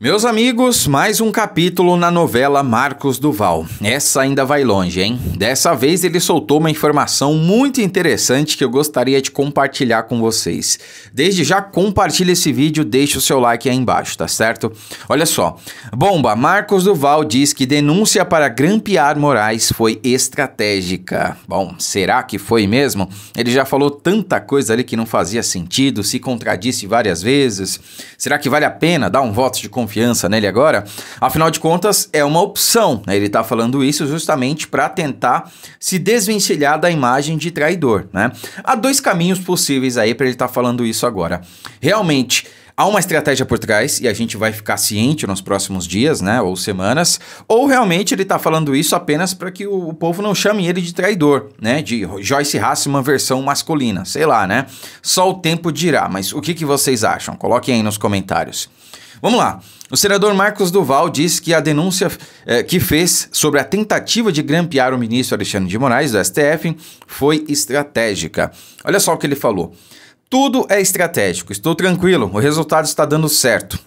Meus amigos, mais um capítulo na novela Marcos Duval. Essa ainda vai longe, hein? Dessa vez ele soltou uma informação muito interessante que eu gostaria de compartilhar com vocês. Desde já, compartilhe esse vídeo, deixe o seu like aí embaixo, tá certo? Olha só. Bomba, Marcos Duval diz que denúncia para grampear Moraes foi estratégica. Bom, será que foi mesmo? Ele já falou tanta coisa ali que não fazia sentido, se contradisse várias vezes. Será que vale a pena dar um voto de confiança? confiança nele agora? Afinal de contas, é uma opção. Né? Ele está falando isso justamente para tentar se desvencilhar da imagem de traidor. Né? Há dois caminhos possíveis aí para ele estar tá falando isso agora. Realmente há uma estratégia por trás e a gente vai ficar ciente nos próximos dias, né, ou semanas, ou realmente ele está falando isso apenas para que o, o, povo não chame ele de traidor, né, de Joyce uma versão masculina, sei lá, né? Só o tempo dirá, mas o que, que vocês acham? Coloquem aí nos comentários. Vamos lá. O senador Marcos Duval diz que a denúncia eh, que fez sobre a tentativa de grampear o ministro Alexandre de Moraes do STF foi estratégica. Olha só o que ele falou. Tudo é estratégico. Estou tranquilo, o resultado está dando certo.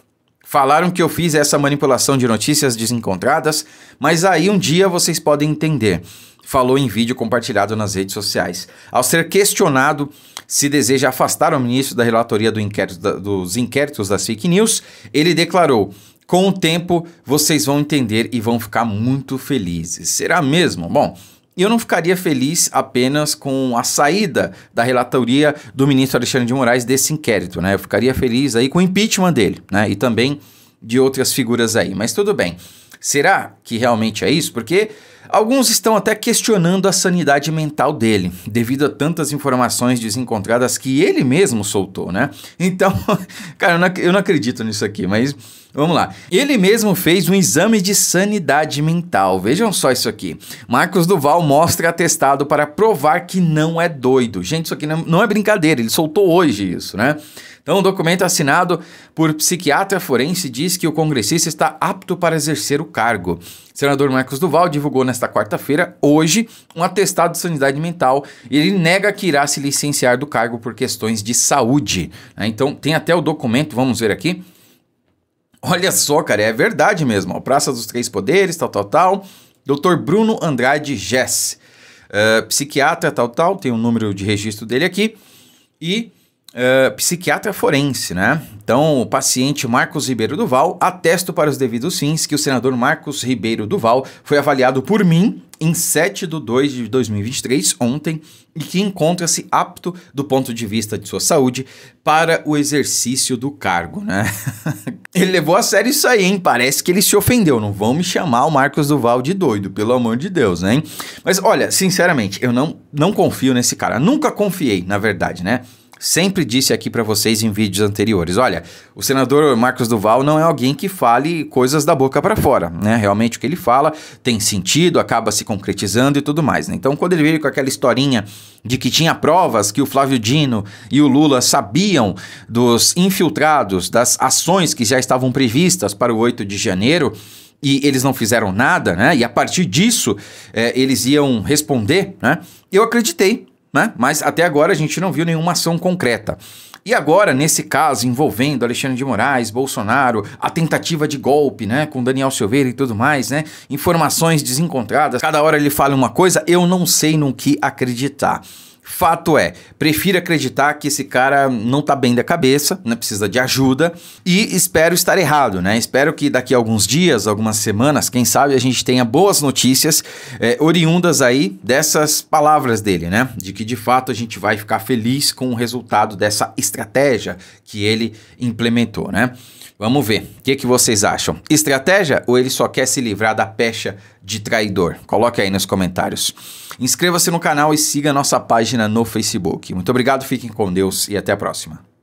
Falaram que eu fiz essa manipulação de notícias desencontradas, mas aí um dia vocês podem entender. Falou em vídeo compartilhado nas redes sociais. Ao ser questionado se deseja afastar o ministro da relatoria do inquérito, da, dos inquéritos das fake news, ele declarou: com o tempo vocês vão entender e vão ficar muito felizes. Será mesmo? Bom, e eu não ficaria feliz apenas com a saída da relatoria do ministro Alexandre de Moraes desse inquérito, né? Eu ficaria feliz aí com o impeachment dele, né? E também de outras figuras aí. Mas tudo bem. Será que realmente é isso? Porque alguns estão até questionando a sanidade mental dele, devido a tantas informações desencontradas que ele mesmo soltou, né? Então, cara, eu não, acredito nisso aqui, mas vamos lá. Ele mesmo fez um exame de sanidade mental. Vejam só isso aqui. Marcos Duval mostra atestado para provar que não é doido. Gente, isso aqui não é, é brincadeira, ele soltou hoje isso, né? Então, o um documento assinado por psiquiatra forense diz que o congressista está apto para exercer o cargo. O senador Marcos Duval divulgou nesta quarta-feira, hoje, um atestado de sanidade mental e ele nega que irá se licenciar do cargo por questões de saúde. Né? Então, tem até o documento, vamos ver aqui. Olha só, cara, é verdade mesmo. Praça dos Três Poderes, tal, tal, tal. Dr. Bruno Andrade Jess, uh, eh, psiquiatra, tal, tal. Tem o um número de registro dele aqui. E eh, psiquiatra forense, né? Então, o paciente Marcos Ribeiro Duval, atesto para os devidos fins que o senador Marcos Ribeiro Duval foi avaliado por mim em 7 de 2 de 2023, ontem, e que encontra-se apto, do ponto de vista de sua saúde, para o exercício do cargo, né? ele levou a sério isso aí, hein? Parece que ele se ofendeu. Não vão me chamar o Marcos Duval de doido, pelo amor de Deus, hein? Mas olha, sinceramente, eu não, não confio nesse cara. Nunca confiei, na verdade, né? sempre disse aqui para vocês em vídeos anteriores. Olha, o senador Marcos Duval não é alguém que fale coisas da boca para fora, né? Realmente o que ele fala tem sentido, acaba se concretizando e tudo mais, né? Então, quando ele veio com aquela historinha de que tinha provas que o Flávio Dino e o Lula sabiam dos infiltrados, das ações que já estavam previstas para o 8 de janeiro, e eles não fizeram nada, né? E a partir disso é, eles iam responder, né? Eu acreditei né? Mas até agora a gente não viu nenhuma ação concreta. E agora, nesse caso envolvendo Alexandre de Moraes, Bolsonaro, a tentativa de golpe, né, com Daniel Silveira e tudo mais, né? Informações desencontradas, cada hora ele fala uma coisa, eu não sei no que acreditar. Fato é, prefiro acreditar que esse cara não tá bem da cabeça, né? precisa de ajuda e espero estar errado, né? Espero que daqui a alguns dias, algumas semanas, quem sabe a gente tenha boas notícias é, oriundas aí dessas palavras dele, né? De que de fato a gente vai ficar feliz com o resultado dessa estratégia que ele implementou, né? Vamos ver, o que, que vocês acham? Estratégia ou ele só quer se livrar da pecha de traidor? Coloque aí nos comentários. Inscreva-se no canal e siga a nossa página página no Facebook. Muito obrigado, fiquem com Deus e até a próxima.